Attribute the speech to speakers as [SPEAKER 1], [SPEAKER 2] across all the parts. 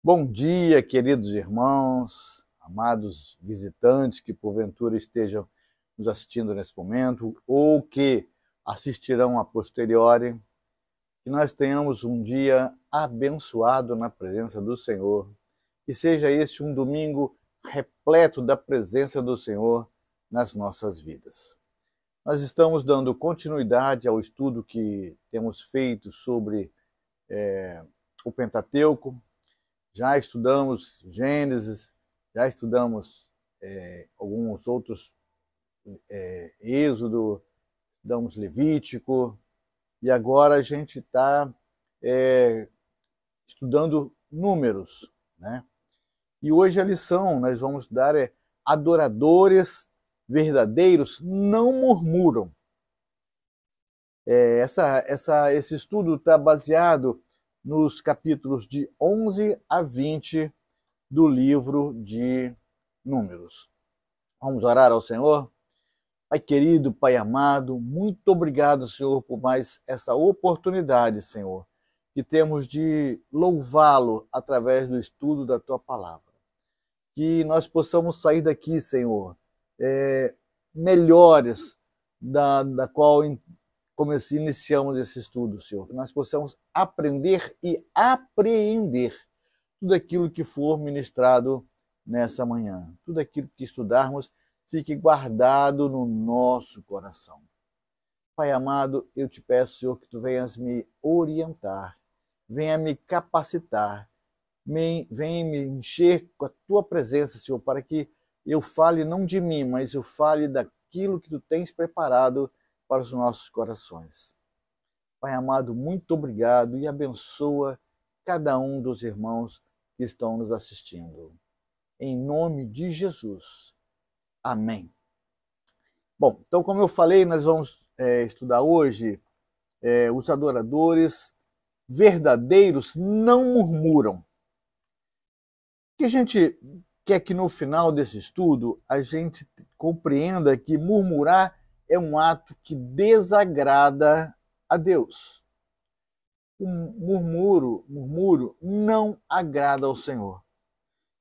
[SPEAKER 1] Bom dia, queridos irmãos, amados visitantes que porventura estejam nos assistindo nesse momento ou que assistirão a posteriori. Que nós tenhamos um dia abençoado na presença do Senhor. Que seja este um domingo repleto da presença do Senhor nas nossas vidas. Nós estamos dando continuidade ao estudo que temos feito sobre é, o Pentateuco, já estudamos Gênesis, já estudamos é, alguns outros, é, Êxodo, estudamos Levítico, e agora a gente está é, estudando números. Né? E hoje a lição nós vamos dar é adoradores verdadeiros não murmuram. É, essa, essa, esse estudo está baseado nos capítulos de 11 a 20 do livro de Números. Vamos orar ao Senhor? Pai querido, Pai amado, muito obrigado, Senhor, por mais essa oportunidade, Senhor, que temos de louvá-lo através do estudo da tua palavra. Que nós possamos sair daqui, Senhor, é, melhores da, da qual como iniciamos esse estudo, Senhor, que nós possamos aprender e apreender tudo aquilo que for ministrado nessa manhã. Tudo aquilo que estudarmos fique guardado no nosso coração. Pai amado, eu te peço, Senhor, que tu venhas me orientar, venha me capacitar, venha me encher com a tua presença, Senhor, para que eu fale não de mim, mas eu fale daquilo que tu tens preparado para os nossos corações. Pai amado, muito obrigado e abençoa cada um dos irmãos que estão nos assistindo. Em nome de Jesus. Amém. Bom, então, como eu falei, nós vamos é, estudar hoje é, os adoradores verdadeiros não murmuram. O que a gente quer que no final desse estudo a gente compreenda que murmurar é um ato que desagrada a Deus. O murmúrio, murmúrio não agrada ao Senhor.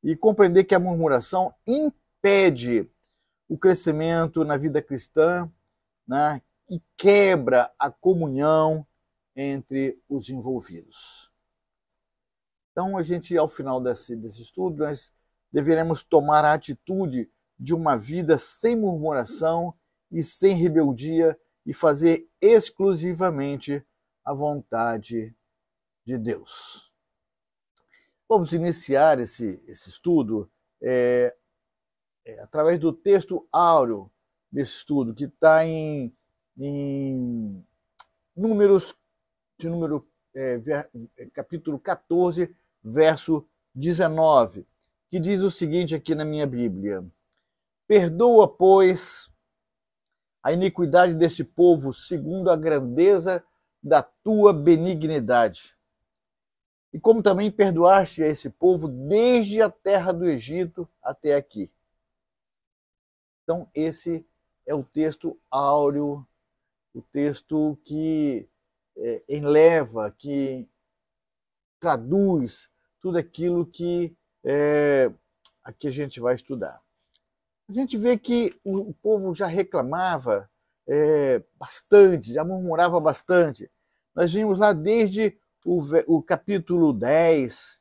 [SPEAKER 1] E compreender que a murmuração impede o crescimento na vida cristã né, e quebra a comunhão entre os envolvidos. Então, a gente, ao final desse, desse estudo, nós deveremos tomar a atitude de uma vida sem murmuração e sem rebeldia e fazer exclusivamente a vontade de Deus. Vamos iniciar esse, esse estudo é, é, através do texto áureo desse estudo, que está em, em, Números, de número, é, ver, é, capítulo 14, verso 19, que diz o seguinte aqui na minha Bíblia: Perdoa, pois, a iniquidade deste povo, segundo a grandeza da tua benignidade. E como também perdoaste a esse povo desde a terra do Egito até aqui. Então, esse é o texto áureo, o texto que é, enleva, que traduz tudo aquilo que, é, que a gente vai estudar a gente vê que o povo já reclamava é, bastante, já murmurava bastante. Nós vimos lá desde o, o, capítulo 10,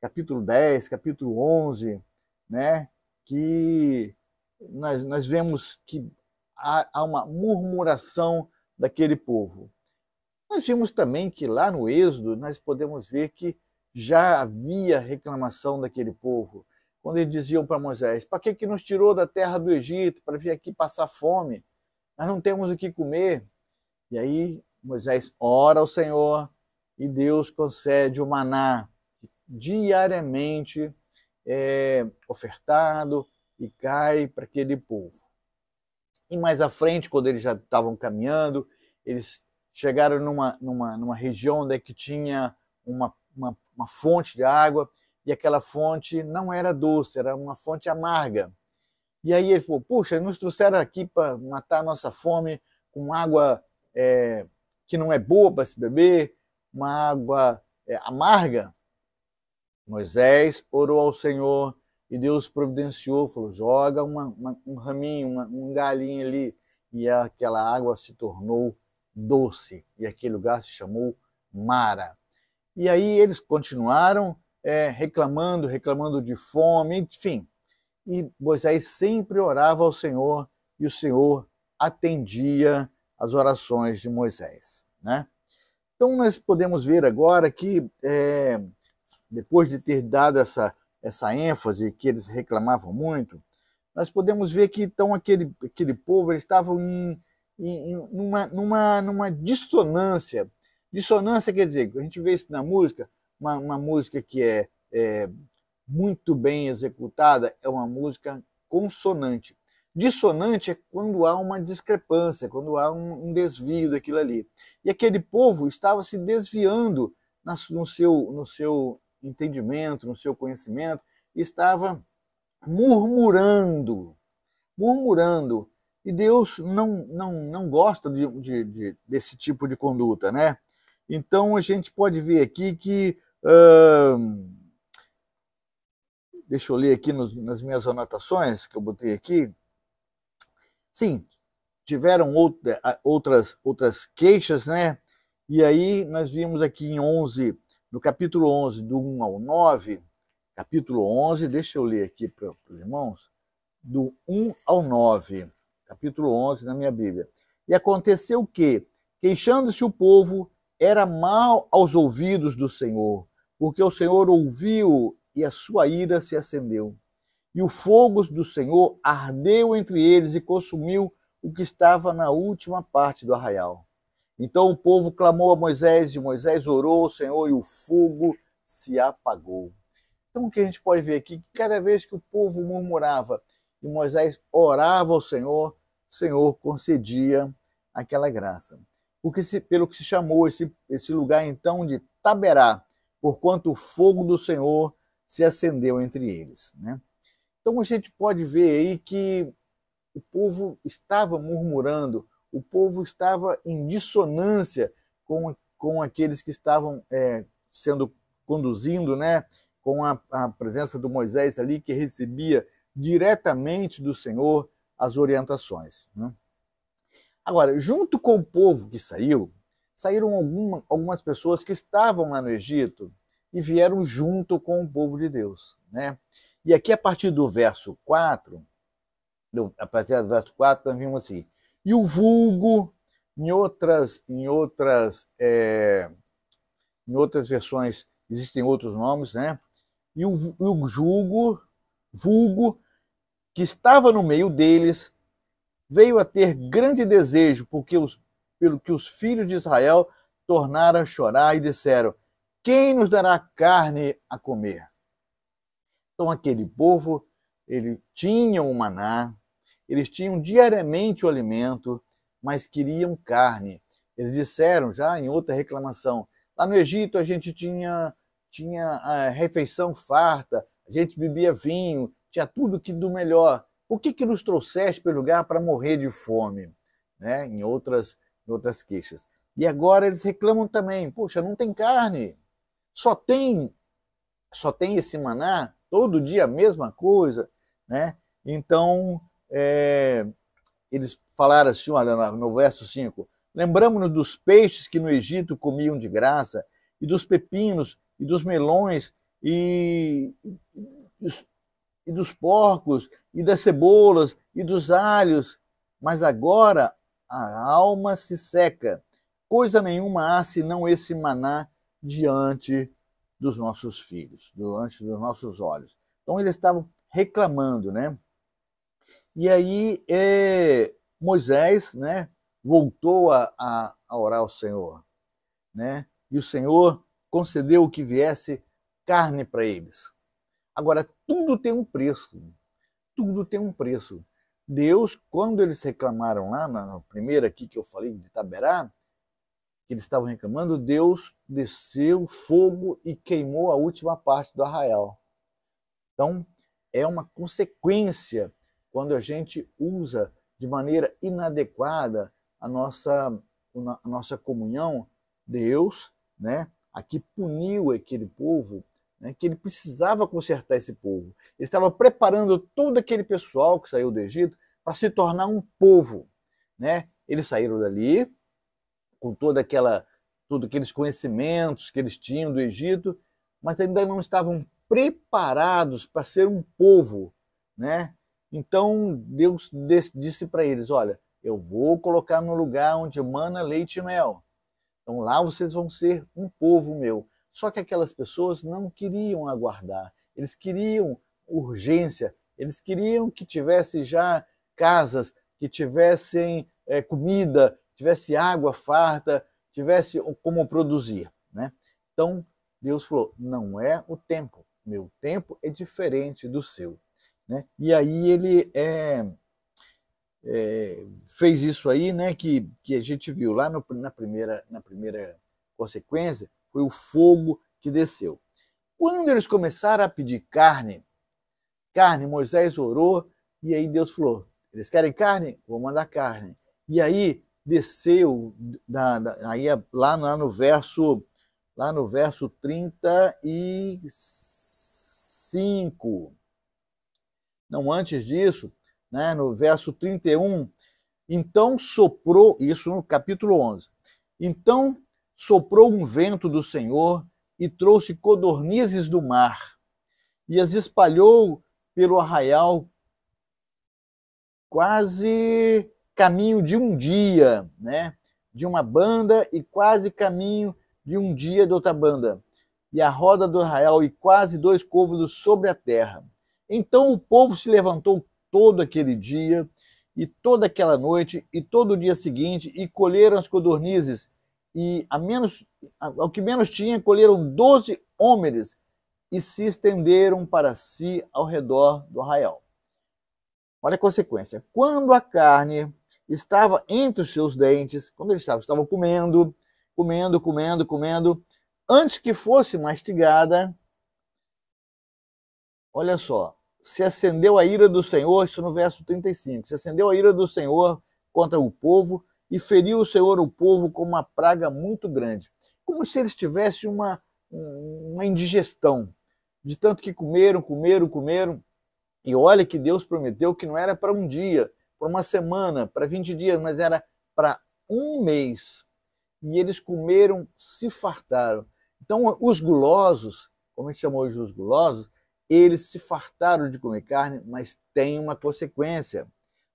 [SPEAKER 1] capítulo 10, capítulo 11, né, que nós, nós vemos que há, há uma murmuração daquele povo. Nós vimos também que lá no Êxodo nós podemos ver que já havia reclamação daquele povo quando eles diziam para Moisés: Para que, que nos tirou da terra do Egito para vir aqui passar fome? Nós não temos o que comer. E aí Moisés ora ao Senhor e Deus concede o maná diariamente é, ofertado e cai para aquele povo. E mais à frente, quando eles já estavam caminhando, eles chegaram numa, numa, numa região onde é que tinha uma, uma, uma fonte de água e aquela fonte não era doce, era uma fonte amarga. E aí ele falou: Puxa, nos trouxeram aqui para matar a nossa fome com água é, que não é boa para se beber, uma água é, amarga. Moisés orou ao Senhor e Deus providenciou, falou: joga uma, uma, um raminho, uma, um galinho ali. E aquela água se tornou doce, e aquele lugar se chamou Mara. E aí eles continuaram é, reclamando, reclamando de fome, enfim. E Moisés sempre orava ao Senhor e o Senhor atendia as orações de Moisés. Né? Então, nós podemos ver agora que, é, depois de ter dado essa, essa ênfase que eles reclamavam muito, nós podemos ver que então aquele, aquele povo estava em, em, numa, numa, numa dissonância. Dissonância quer dizer, a gente vê isso na música, uma, uma música que é, é muito bem executada é uma música consonante. Dissonante é quando há uma discrepância, quando há um, desvio daquilo ali. E aquele povo estava se desviando no seu, no seu entendimento, no seu conhecimento, estava murmurando, murmurando. E Deus não, não, não gosta de, de, de, desse tipo de conduta, né? Então a gente pode ver aqui que deixa eu ler aqui nos, nas minhas anotações que eu botei aqui. Sim, tiveram outra, eh, outras, outras queixas, né? E aí nós vimos aqui em 11, no capítulo 11, do 1 ao 9, capítulo 11, deixa eu ler aqui para os irmãos, do 1 ao 9, capítulo 11 na minha Bíblia. E aconteceu o que, queixando-se o povo, era mal aos ouvidos do Senhor, porque o Senhor ouviu e a sua ira se acendeu. E o fogo do Senhor ardeu entre eles e consumiu o que estava na última parte do arraial. Então o povo clamou a Moisés, e Moisés orou ao Senhor, e o fogo se apagou. Então o que a gente pode ver aqui? Que cada vez que o povo murmurava e Moisés orava ao Senhor, o Senhor concedia aquela graça o que se, pelo que se chamou esse, esse lugar então de Taberá, porquanto o fogo do Senhor se acendeu entre eles. Né? Então a gente pode ver aí que o povo estava murmurando, o povo estava em dissonância com, com aqueles que estavam é, sendo conduzindo, né, com a, a presença do Moisés ali, que recebia diretamente do Senhor as orientações. Né? Agora, junto com o povo que saiu, saíram alguma, algumas pessoas que estavam lá no Egito e vieram junto com o povo de Deus. Né? E aqui, a partir do verso 4, a partir do verso 4, nós vimos assim, e o vulgo, em outras, em outras, é, em outras versões existem outros nomes, né? E o, e o julgo, vulgo, que estava no meio deles, veio a ter grande desejo porque os, pelo que os filhos de Israel tornaram a chorar e disseram: Quem nos dará carne a comer? Então aquele povo, ele tinha o maná, eles tinham diariamente o alimento, mas queriam carne. Eles disseram já em outra reclamação: lá no Egito a gente tinha tinha a eh, refeição farta, a gente bebia vinho, tinha tudo que do melhor. O que, que nos trouxeste para lugar para morrer de fome? Né? Em, outras, em outras queixas. E agora eles reclamam também, poxa, não tem carne, só tem só tem esse maná, todo dia a mesma coisa, né? Então, é, eles falaram assim, olha, no verso 5, lembramos-nos dos peixes que no Egito comiam de graça, e dos pepinos, e dos melões, e, e, e dos porcos, e das cebolas, e dos alhos. Mas agora a alma se seca. Coisa nenhuma há senão esse maná diante dos nossos filhos, diante dos nossos olhos. Então eles estavam reclamando, né? E aí é, Moisés, né, voltou a, a, a orar ao Senhor, né? E o Senhor concedeu que viesse carne para eles. Agora tudo tem um preço. Tudo tem um preço. Deus, quando eles reclamaram lá, na primeira aqui que eu falei de Taberá, que eles estavam reclamando, Deus desceu fogo e queimou a última parte do arraial. Então, é uma consequência quando a gente usa de maneira inadequada a nossa, a nossa comunhão. Deus, né, aqui puniu aquele povo né, que ele precisava consertar esse povo. Ele estava preparando todo aquele pessoal que saiu do Egito para se tornar um povo. Né? Eles saíram dali com toda aquela tudo aqueles conhecimentos que eles tinham do Egito, mas ainda não estavam preparados para ser um povo, né? Então Deus disse para eles, olha, eu vou colocar no lugar onde mana leite e mel. Então lá vocês vão ser um povo meu. Só que aquelas pessoas não queriam aguardar, eles queriam urgência, eles queriam que tivesse já casas, que tivessem é, comida, tivesse água farta, tivesse como produzir. Né? Então, Deus falou: não é o tempo, meu tempo é diferente do seu. Né? E aí ele é, é, fez isso aí, né, que, que a gente viu lá no, na, primeira, na primeira consequência, foi o fogo que desceu. Quando eles começaram a pedir carne, carne, Moisés orou e aí Deus falou: eles querem carne? Vou mandar carne. E aí desceu, da, da, aí lá, lá no verso lá no verso 35. Não, antes disso, né, no verso 31, então soprou, isso no capítulo 11. Então soprou um vento do Senhor e trouxe codornizes do mar e as espalhou pelo arraial quase caminho de um dia, né? De uma banda e quase caminho de um dia de outra banda. E a roda do arraial e quase dois côvados sobre a terra. Então o povo se levantou todo aquele dia e toda aquela noite e todo o dia seguinte e colheram as codornizes e a menos, ao que menos tinha, colheram doze homens e se estenderam para si ao redor do arraial. Olha a consequência. Quando a carne estava entre os seus dentes, quando eles estavam, estavam comendo, comendo, comendo, comendo, antes que fosse mastigada, olha só, se acendeu a ira do Senhor, isso no verso 35, se acendeu a ira do Senhor contra o povo e feriu o Senhor o povo com uma praga muito grande, como se eles tivessem uma, uma indigestão, de tanto que comeram, comeram, comeram. E olha que Deus prometeu que não era para um dia, para uma semana, para 20 dias, mas era para um mês. E eles comeram, se fartaram. Então, os gulosos, como a gente chamou hoje os gulosos, eles se fartaram de comer carne, mas tem uma consequência.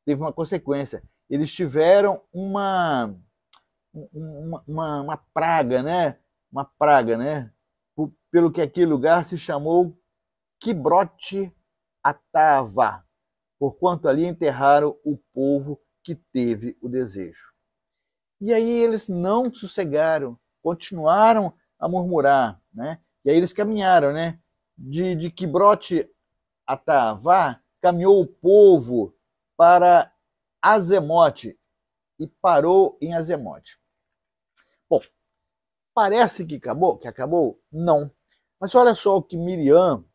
[SPEAKER 1] Teve uma consequência eles tiveram uma, uma, uma, uma praga, né? Uma praga, né? Pelo que aquele lugar se chamou Kibrote Atava, porquanto ali enterraram o povo que teve o desejo. E aí eles não sossegaram, continuaram a murmurar, né? E aí eles caminharam, né? De, de Atava, caminhou o povo para Azemote e parou em Azemote. Bom, parece que acabou, que acabou? Não. Mas olha só o que Miriam,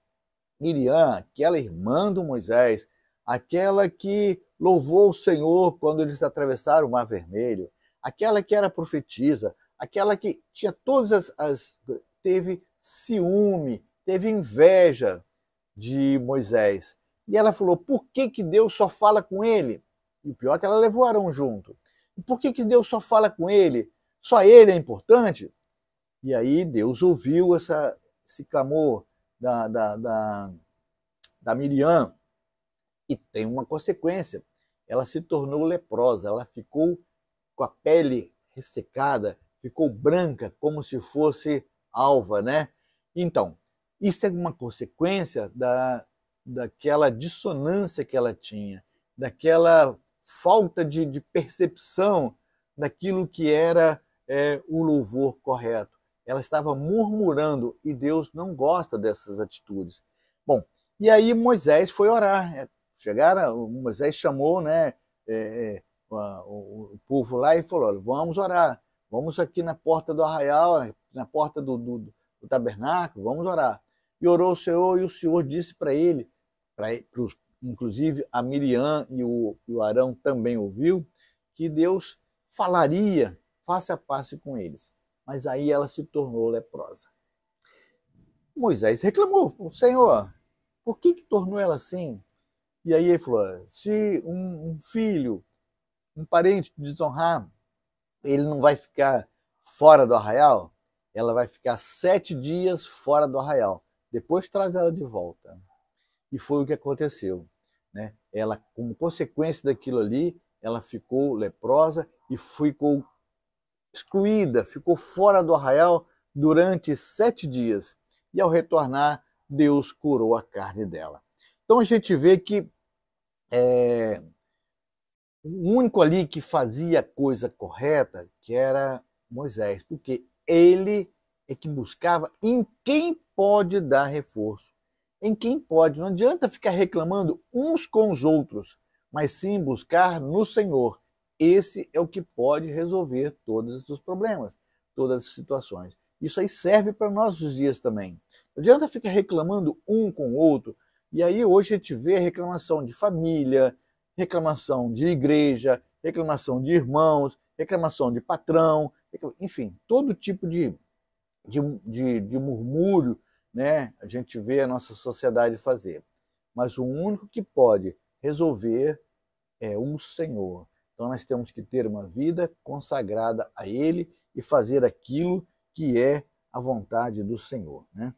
[SPEAKER 1] Miriam, aquela irmã do Moisés, aquela que louvou o Senhor quando eles atravessaram o Mar Vermelho, aquela que era profetisa, aquela que tinha todas as, as teve ciúme, teve inveja de Moisés. E ela falou: "Por que que Deus só fala com ele?" E o pior é que ela levou Arão junto. E por que, que Deus só fala com ele? Só ele é importante? E aí Deus ouviu essa, esse clamor da, da, da, da Miriam. E tem uma consequência. Ela se tornou leprosa, ela ficou com a pele ressecada, ficou branca, como se fosse alva, né? Então, isso é uma consequência da, daquela dissonância que ela tinha, daquela falta de, de percepção daquilo que era é, o louvor correto. Ela estava murmurando e Deus não gosta dessas atitudes. Bom, e aí Moisés foi orar. Né? Chegaram, Moisés chamou né, é, é o, o, povo lá e falou: vamos orar, vamos aqui na porta do arraial, na porta do, do, do tabernáculo, vamos orar. E orou o Senhor, e o Senhor disse para ele, para inclusive a Miriam e o, e o Arão também ouviu, que Deus falaria face a face com eles. Mas aí ela se tornou leprosa. Moisés reclamou, Senhor, por que, que tornou ela assim? E aí ele falou: se um, um filho, um parente desonrar, ele não vai ficar fora do arraial? Ela vai ficar sete dias fora do arraial. Depois traz ela de volta e foi o que aconteceu. Né? Ela, como consequência daquilo ali, ela ficou leprosa e ficou excluída, ficou fora do arraial durante sete dias. E ao retornar, Deus curou a carne dela. Então a gente vê que é, o único ali que fazia a coisa correta, que era Moisés, porque ele é que buscava em quem pode dar reforço em quem pode. Não adianta ficar reclamando uns com os outros, mas sim buscar no Senhor. Esse é o que pode resolver todos os problemas, todas as situações. Isso aí serve para nossos dias também. Não adianta ficar reclamando um com o outro. E aí hoje a gente vê reclamação de família, reclamação de igreja, reclamação de irmãos, reclamação de patrão, enfim, todo tipo de, de, de, de murmúrio né, a gente vê a nossa sociedade fazer. Mas o único que pode resolver é o Senhor. Então nós temos que ter uma vida consagrada a Ele e fazer aquilo que é a vontade do Senhor. Né?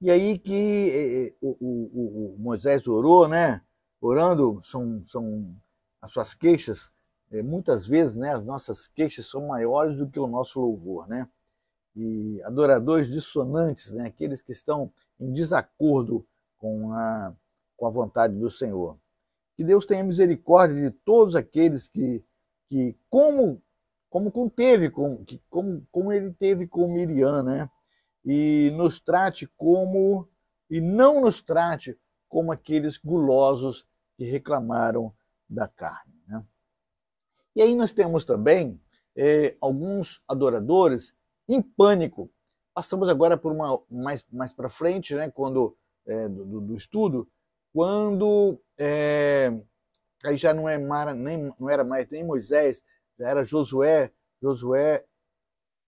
[SPEAKER 1] E aí que eh, eh, o, o, o Moisés orou, né? Orando são, são as suas queixas. Eh, muitas vezes né, as nossas queixas são maiores do que o nosso louvor, né? e adoradores dissonantes, né? aqueles que estão em desacordo com a, com a vontade do Senhor. Que Deus tenha misericórdia de todos aqueles que, que como, como conteve, como, que, como, como ele teve com Miriam, né? e nos trate como, e não nos trate como aqueles gulosos que reclamaram da carne. Né? E aí nós temos também eh, alguns adoradores em pânico. Passamos agora por uma mais, mais para frente, né, quando é, do, do, estudo, quando é, aí já não, é Mara, nem, não era mais nem Moisés, já era Josué, Josué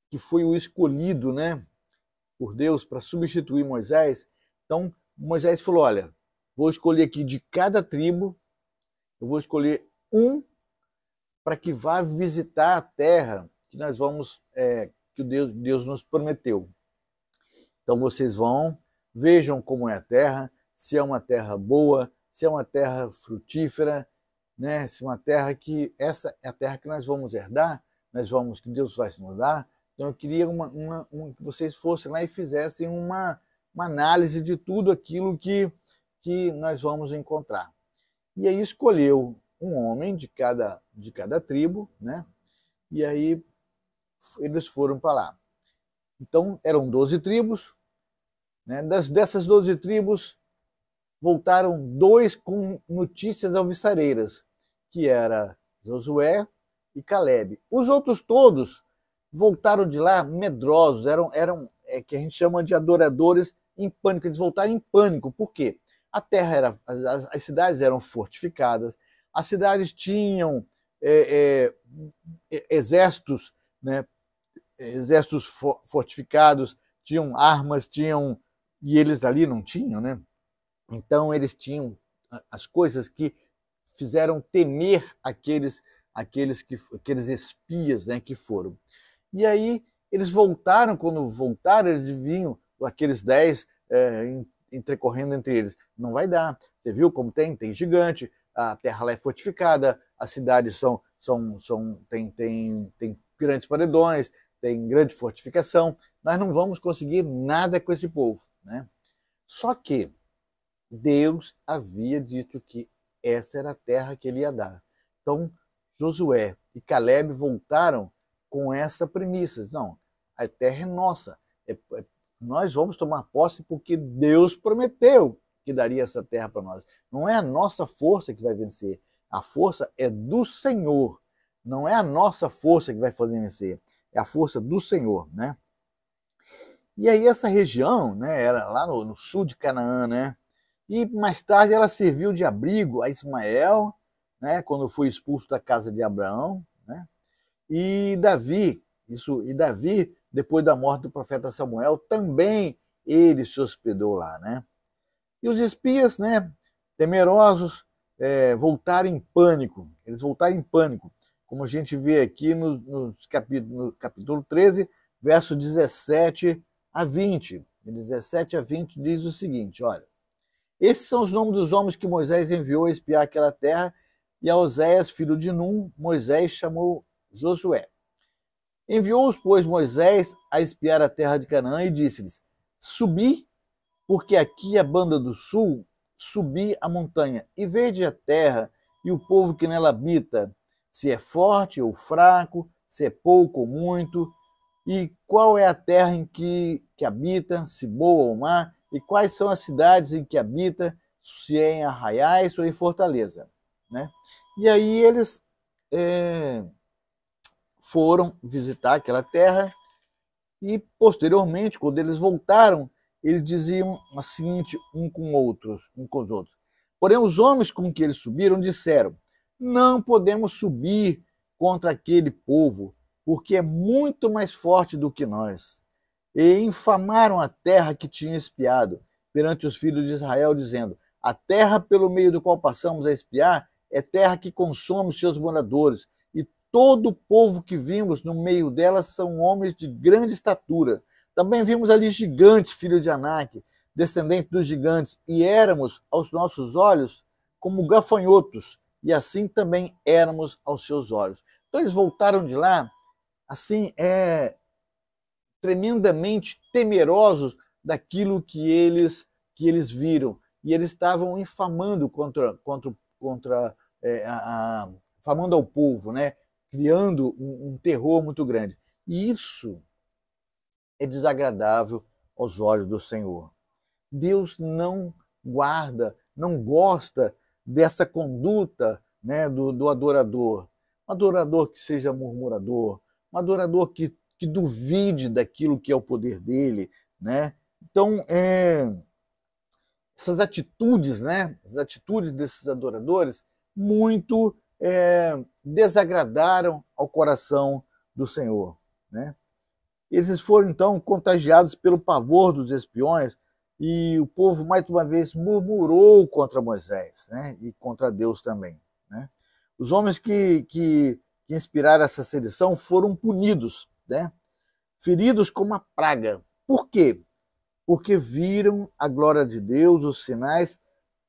[SPEAKER 1] que foi o escolhido, né, por Deus para substituir Moisés. Então Moisés falou: olha, vou escolher aqui de cada tribo, eu vou escolher um para que vá visitar a terra que nós vamos é, que Deus, Deus nos prometeu. Então vocês vão, vejam como é a terra, se é uma terra boa, se é uma terra frutífera, né? se é uma terra que essa é a terra que nós vamos herdar, nós vamos que Deus vai nos dar. Então eu queria uma, uma, uma, que vocês fossem lá e fizessem uma, uma análise de tudo aquilo que, que nós vamos encontrar. E aí escolheu um homem de cada, de cada tribo, né? E aí eles foram para lá. Então, eram 12 tribos. Né? Das, dessas 12 tribos, voltaram dois com notícias alvissareiras, que era Josué e Caleb. Os outros todos voltaram de lá medrosos, eram, eram é, que a gente chama de adoradores em pânico. Eles voltaram em pânico, por quê? A terra era, as, as cidades eram fortificadas, as cidades tinham é, é, exércitos né, exércitos fortificados, tinham armas, tinham. E eles ali não tinham, né? Então eles tinham as coisas que fizeram temer aqueles aqueles que aqueles espias, né, que foram. E aí eles voltaram, quando voltaram, eles vinham aqueles dez é, entrecorrendo entre eles. Não vai dar. Você viu como tem? Tem gigante, a terra lá é fortificada, as cidades são, são, são tem, tem, tem grandes paredões, tem grande fortificação, nós não vamos conseguir nada com esse povo. Né? Só que Deus havia dito que essa era a terra que ele ia dar. Então, Josué e Caleb voltaram com essa premissa: não, a terra é nossa, é, é, nós vamos tomar posse porque Deus prometeu que daria essa terra para nós. Não é a nossa força que vai vencer, a força é do Senhor, não é a nossa força que vai fazer vencer é a força do Senhor, né? E aí essa região, né, era lá no, no sul de Canaã, né? E mais tarde ela serviu de abrigo a Ismael, né, quando foi expulso da casa de Abraão, né? E Davi, isso e Davi, depois da morte do profeta Samuel, também ele se hospedou lá, né? E os espias, né, temerosos, é, voltaram em pânico. Eles voltaram em pânico como a gente vê aqui no, no, capítulo, no capítulo 13, verso 17 a 20. Em 17 a 20 diz o seguinte: olha, esses são os nomes dos homens que Moisés enviou a espiar aquela terra, e a Oséias, filho de Num, Moisés chamou Josué. Enviou-os, pois, Moisés a espiar a terra de Canaã e disse-lhes: Subi, porque aqui é a banda do sul, subi a montanha, e vede a terra e o povo que nela habita, se é forte ou fraco, se é pouco ou muito, e qual é a terra em que, que habita, se boa ou má, e quais são as cidades em que habita, se é em arraiais ou em fortaleza. Né? E aí eles é, foram visitar aquela terra e, posteriormente, quando eles voltaram, eles diziam o seguinte um com outros, um com os outros. Porém, os homens com que eles subiram disseram: não podemos subir contra aquele povo, porque é muito mais forte do que nós. E infamaram a terra que tinha espiado perante os filhos de Israel, dizendo: A terra pelo meio do qual passamos a espiar é terra que consome seus moradores, e todo o povo que vimos no meio dela são homens de grande estatura. Também vimos ali gigantes, filho de Anak, descendente dos gigantes, e éramos, aos nossos olhos, como gafanhotos, e assim também éramos aos seus olhos. Então eles voltaram de lá, assim, é, tremendamente temerosos daquilo que eles que eles viram e eles estavam infamando contra contra contra é, a, a, famando ao povo, né? Criando um, um terror muito grande. E isso é desagradável aos olhos do Senhor. Deus não guarda, não gosta dessa conduta né, do, do adorador. Um adorador que seja murmurador, um adorador que, que duvide daquilo que é o poder dele. Né? Então, é, essas atitudes, né, as atitudes desses adoradores, muito é, desagradaram ao coração do Senhor. Né? Eles foram então contagiados pelo pavor dos espiões e o povo mais uma vez murmurou contra Moisés né, e contra Deus também. Né? Os homens que, que, que, inspiraram essa sedição foram punidos, né, feridos como a praga. Por quê? Porque viram a glória de Deus, os sinais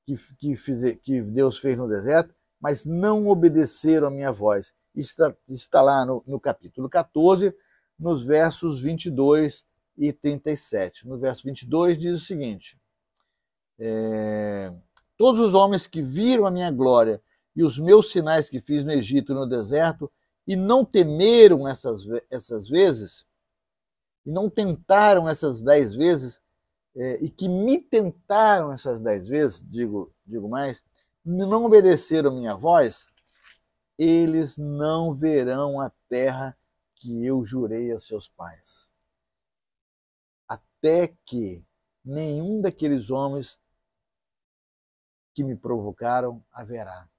[SPEAKER 1] que, que, que Deus fez no deserto, mas não obedeceram a minha voz. Está, está lá no, no capítulo 14, nos versos 22 e 37. No verso 22 diz o seguinte: é, Todos os homens que viram a minha glória e os meus sinais que fiz no Egito e no deserto e não temeram essas, essas vezes, e não tentaram essas dez vezes, é, e que me tentaram essas dez vezes, digo, digo mais, não obedeceram minha voz, eles não verão a terra que eu jurei a seus pais até que nenhum daqueles homens que me provocaram haverá.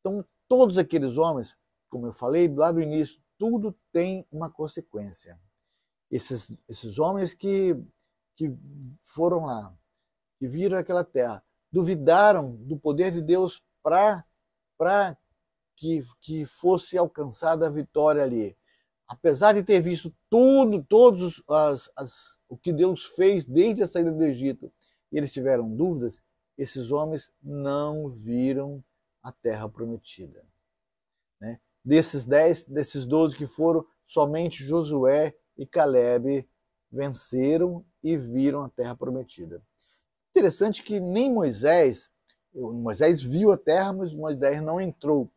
[SPEAKER 1] Então, todos aqueles homens, como eu falei lá no início, tudo tem uma consequência. Esses, esses homens que, que foram lá, que viram aquela terra, duvidaram do poder de Deus para que, que fosse alcançada a vitória ali. Apesar de ter visto tudo, todas as, as o que Deus fez desde a saída do Egito, e eles tiveram dúvidas, esses homens não viram a terra prometida. Né? Desses dez, desses doze que foram, somente Josué e Caleb venceram e viram a terra prometida. Interessante que nem Moisés, Moisés viu a terra, mas Moisés não entrou,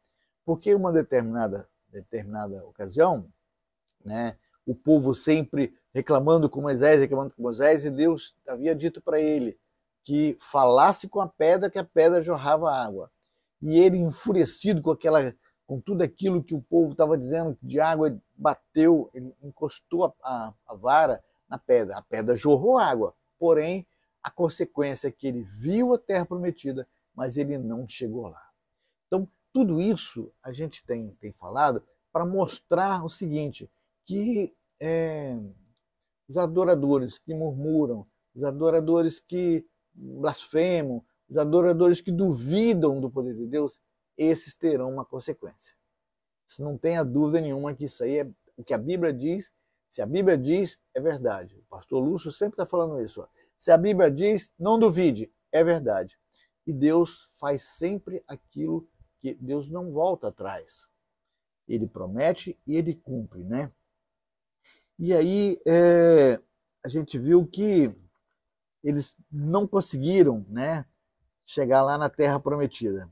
[SPEAKER 1] porque uma determinada determinada ocasião, né, o povo sempre reclamando com Moisés, reclamando com Moisés, e Deus havia dito para ele que falasse com a pedra, que a pedra jorrava água. E ele, enfurecido com aquela com tudo aquilo que o povo estava dizendo de água, ele bateu, ele encostou a, a, a vara na pedra. A pedra jorrou água, porém, a consequência é que ele viu a terra prometida, mas ele não chegou lá. Então, tudo isso a gente tem, tem falado para mostrar o seguinte, que é, os adoradores que murmuram, os adoradores que blasfemam, os adoradores que duvidam do poder de Deus, esses terão uma consequência. Isso não tenha dúvida nenhuma que isso aí é o que a Bíblia diz. Se a Bíblia diz, é verdade. O pastor Lúcio sempre está falando isso. Ó. Se a Bíblia diz, não duvide, é verdade. E Deus faz sempre aquilo que Deus não volta atrás. Ele promete e ele cumpre, né? E aí é, a gente viu que eles não conseguiram né, chegar lá na Terra Prometida.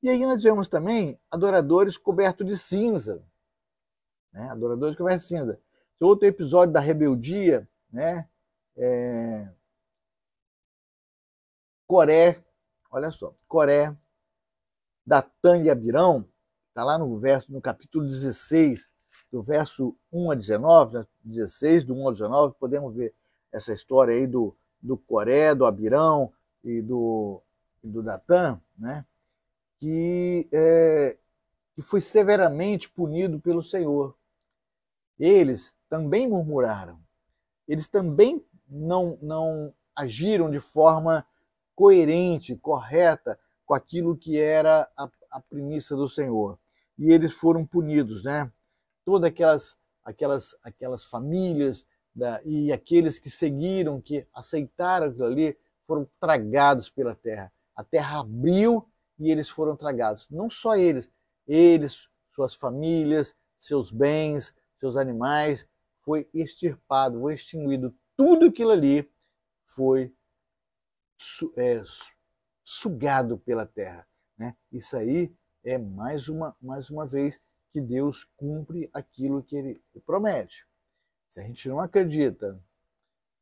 [SPEAKER 1] E aí nós vemos também adoradores cobertos de cinza. Né? Adoradores cobertos de cinza. Outro episódio da rebeldia, né? É... Coré, olha só, Coré, da e Abirão, está lá no verso, no capítulo 16, do verso 1 a 19, né, 16, do 1 a 19, podemos ver essa história aí do, do Coré, do Abirão e do, do Datã, né, que, é, que foi severamente punido pelo Senhor. Eles também murmuraram, eles também não, não agiram de forma coerente, correta, com aquilo que era a, a premissa do Senhor. E eles foram punidos, né? todas aquelas, aquelas, aquelas famílias da, e aqueles que seguiram, que aceitaram aquilo ali, foram tragados pela terra. A terra abriu e eles foram tragados. Não só eles, eles, suas famílias, seus bens, seus animais, foi extirpado, foi extinguido. Tudo aquilo ali foi é, sugado pela terra. Né? Isso aí é mais uma, mais uma vez que Deus cumpre aquilo que ele promete. Se a gente não acredita,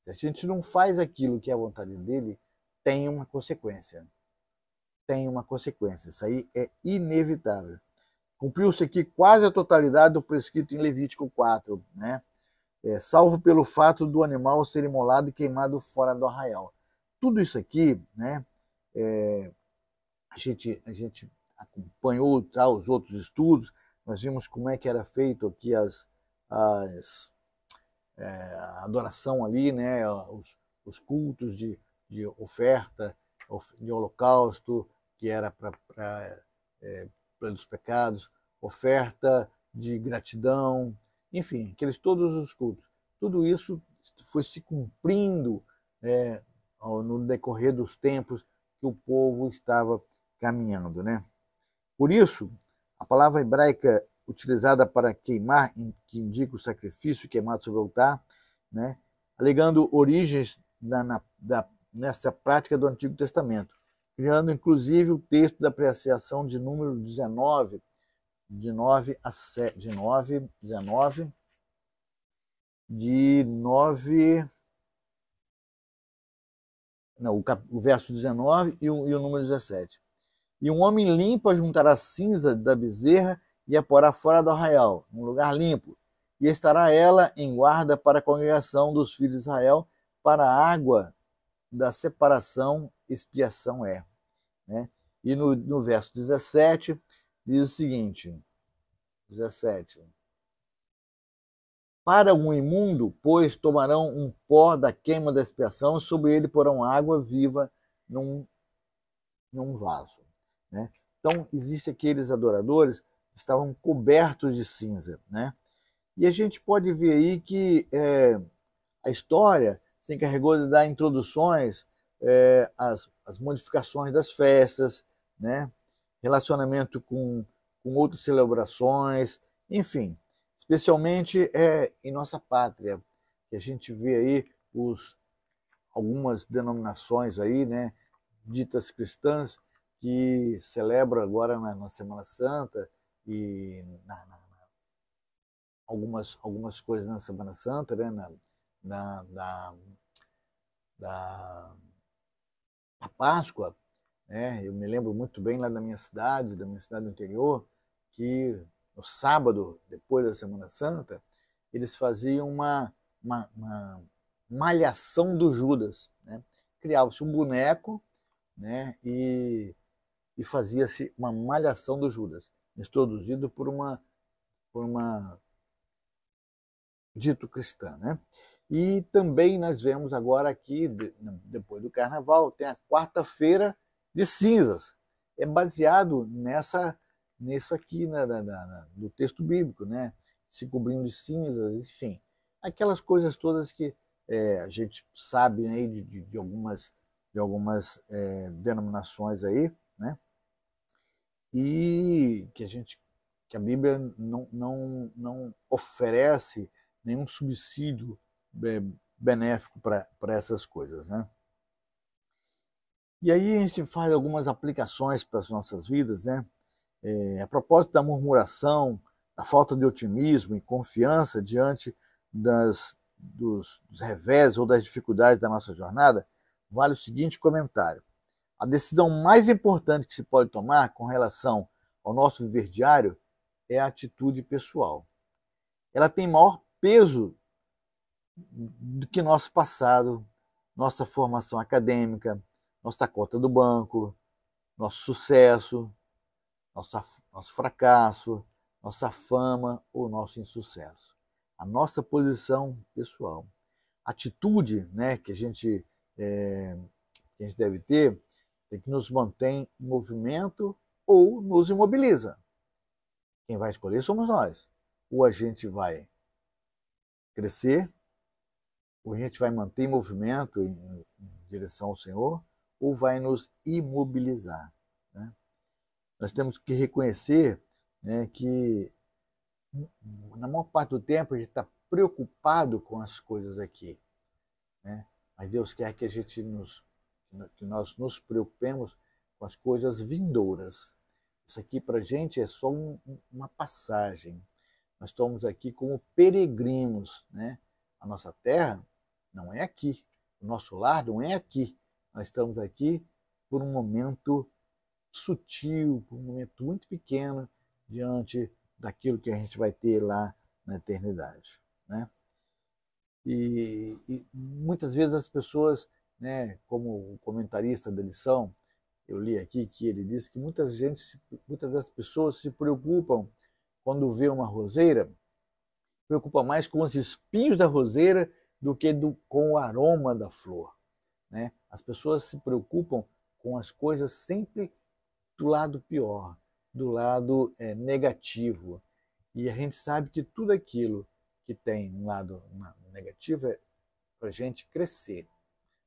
[SPEAKER 1] se a gente não faz aquilo que é a vontade dele, tem uma consequência. Tem uma consequência. Isso aí é inevitável. Cumpriu-se aqui quase a totalidade do prescrito em Levítico 4, né? É, salvo pelo fato do animal ser imolado e queimado fora do arraial. Tudo isso aqui, né? É, a, gente, a gente acompanhou tá, os outros estudos, nós vimos como é que era feito aqui as, as é, a adoração ali, né? Os, os cultos de, de oferta, de holocausto, que era para é, pelos pecados, oferta de gratidão, enfim, aqueles todos os cultos. Tudo isso foi se cumprindo é, no decorrer dos tempos que o povo estava caminhando, né? Por isso, a palavra hebraica utilizada para queimar, que indica o sacrifício queimado sobre o altar, né, alegando origens na, na, da, nessa prática do Antigo Testamento, criando inclusive o texto da apreciação de número 19, de 9 a 7, de 9, 19, de 9. Não, o, cap, o verso 19 e o, e o número 17. E um homem limpo juntará a cinza da bezerra e a porá fora do arraial, num lugar limpo. E estará ela em guarda para a congregação dos filhos de Israel, para a água da separação, expiação é. Né? E no, no verso 17, diz o seguinte: 17. Para um imundo, pois, tomarão um pó da queima da expiação, sobre ele porão água viva num, num vaso. Né? Então, existem aqueles adoradores que estavam cobertos de cinza. Né? E a gente pode ver aí que é, a história se encarregou de dar introduções é, às, às, modificações das festas, né? relacionamento com, com outras celebrações, enfim, especialmente é, em nossa pátria, que a gente vê aí os, algumas denominações aí, né, ditas cristãs, que celebra agora na, na Semana Santa e na, na, algumas, algumas coisas na Semana Santa, né? na, na, na, na, na Páscoa. Né? Eu me lembro muito bem lá da minha cidade, da minha cidade do interior, que no sábado, depois da Semana Santa, eles faziam uma, uma, uma malhação do Judas. Né? Criava-se um boneco né? e e fazia-se uma malhação do Judas, introduzido por uma por uma dito cristã, né? E também nós vemos agora aqui depois do carnaval tem a quarta-feira de cinzas. É baseado nessa nisso aqui na, né, na, na, do texto bíblico, né? Se cobrindo de cinzas, enfim, aquelas coisas todas que é, a gente sabe né, aí né, de, de, de, algumas de algumas é, denominações aí né? E que a gente que a Bíblia não, não, não oferece nenhum subsídio é, benéfico para essas coisas, né? E aí a gente faz algumas aplicações para as nossas vidas, né? É, a propósito da murmuração, da falta de otimismo e confiança diante das, dos, dos revés ou das dificuldades da nossa jornada, vale o seguinte comentário. A decisão mais importante que se pode tomar com relação ao nosso viver diário é a atitude pessoal. Ela tem maior peso do que nosso passado, nossa formação acadêmica, nossa cota do banco, nosso sucesso, nosso, nosso fracasso, nossa fama ou nosso insucesso. A nossa posição pessoal. Atitude né, que, a gente, é, que a gente deve ter e que nos mantém em movimento ou nos imobiliza. Quem vai escolher somos nós. Ou a gente vai crescer, ou a gente vai manter em movimento em, direção ao Senhor, ou vai nos imobilizar. Né? Nós temos que reconhecer né, que, na maior parte do tempo, a gente está preocupado com as coisas aqui. Né? Mas Deus quer que a gente nos né, que nós nos preocupemos com as coisas vindouras. Isso aqui para a gente é só um, uma passagem. Nós estamos aqui como peregrinos, né? A nossa terra não é aqui, o nosso lar não é aqui. Nós estamos aqui por um momento sutil, por um momento muito pequeno diante daquilo que a gente vai ter lá na eternidade, né? E, e muitas vezes as pessoas né, como comentarista da lição, eu li aqui que ele disse que muitas, gente, muitas das pessoas se preocupam quando vê uma roseira, preocupa mais com os espinhos da roseira do que do, com o aroma da flor. Né? As pessoas se preocupam com as coisas sempre do lado pior, do lado é, negativo. E a gente sabe que tudo aquilo que tem um lado negativo é para a gente crescer.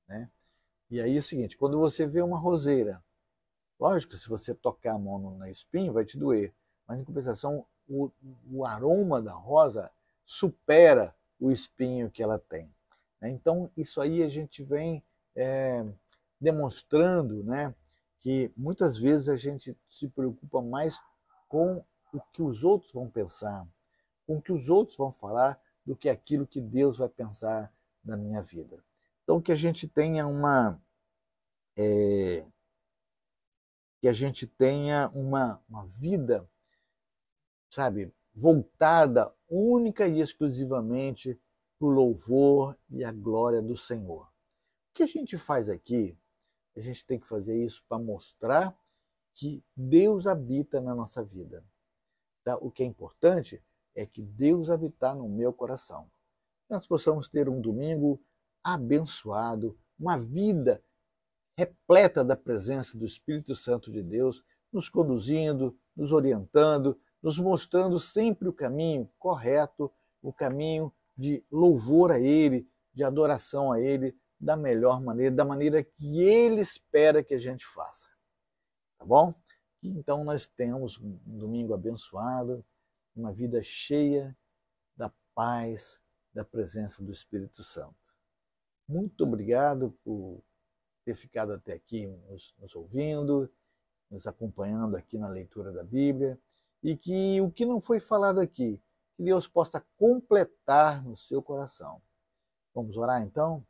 [SPEAKER 1] Né? E aí é o seguinte, quando você vê uma roseira, lógico, se você tocar a mão na espinha, vai te doer, mas em compensação, o, o aroma da rosa supera o espinho que ela tem. Né? Então, isso aí a gente vem é, demonstrando né, que muitas vezes a gente se preocupa mais com o que os outros vão pensar, com o que os outros vão falar, do que aquilo que Deus vai pensar na minha vida. Então, que a gente tenha uma. É, que a gente tenha uma, uma vida, sabe, voltada única e exclusivamente para o louvor e a glória do Senhor. O que a gente faz aqui? A gente tem que fazer isso para mostrar que Deus habita na nossa vida. Tá? O que é importante é que Deus habitar no meu coração. Nós possamos ter um domingo abençoado, uma vida repleta da presença do Espírito Santo de Deus, nos conduzindo, nos orientando, nos mostrando sempre o caminho correto, o caminho de louvor a Ele, de adoração a Ele, da melhor maneira, da maneira que Ele espera que a gente faça. Tá bom? Então nós temos um domingo abençoado, uma vida cheia da paz, da presença do Espírito Santo. Muito obrigado por ter ficado até aqui nos, nos ouvindo, nos acompanhando aqui na leitura da Bíblia. E que o que não foi falado aqui, que Deus possa completar no seu coração. Vamos orar então?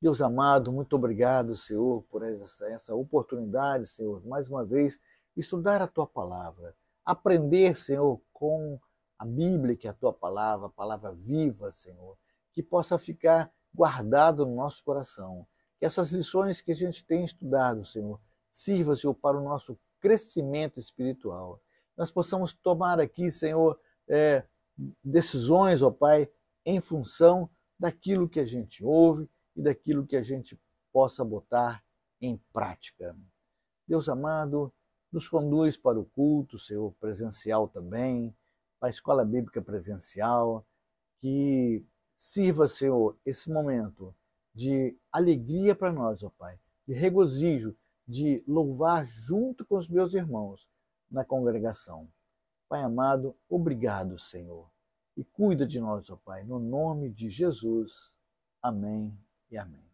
[SPEAKER 1] Deus amado, muito obrigado, Senhor, por essa, essa oportunidade, Senhor, mais uma vez, estudar a tua palavra, aprender, Senhor, com a Bíblia, que é a tua palavra, a palavra viva, Senhor, que possa ficar guardado no nosso coração. Que essas lições que a gente tem estudado, Senhor, sirva, Senhor, para o nosso crescimento espiritual. Nós possamos tomar aqui, Senhor, é, decisões, ó Pai, em função daquilo que a gente ouve e daquilo que a gente possa botar em prática. Deus amado, nos conduz para o culto, Senhor, presencial também, para a escola bíblica presencial, que Sirva, Senhor, esse momento de alegria para nós, ó Pai, de regozijo, de louvar junto com os meus irmãos na congregação. Pai amado, obrigado, Senhor. E cuida de nós, ó Pai, no nome de Jesus. Amém e amém.